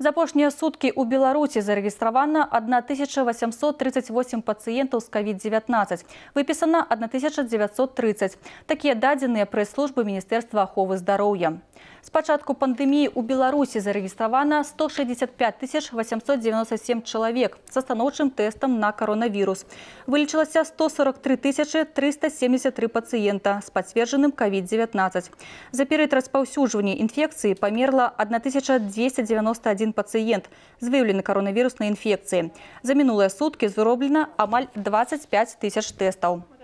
За апошнія суткі ў Беларусі зарэгістравана 1838 пациентов с COVID-19. Выпісана 1930. Такие данные пресс службы Министерства аховы здароўя. С початку пандемии у Беларуси зарегистрировано 165 897 человек з остановчим тестом на коронавирус. Вылечилось 143 373 пациента с подтвержденным COVID-19. За период розповсюдження инфекции померло 1291 пациент с выявленной коронавирусной инфекцией. За минулі сутки зроблено амаль 25 тисяч тестов.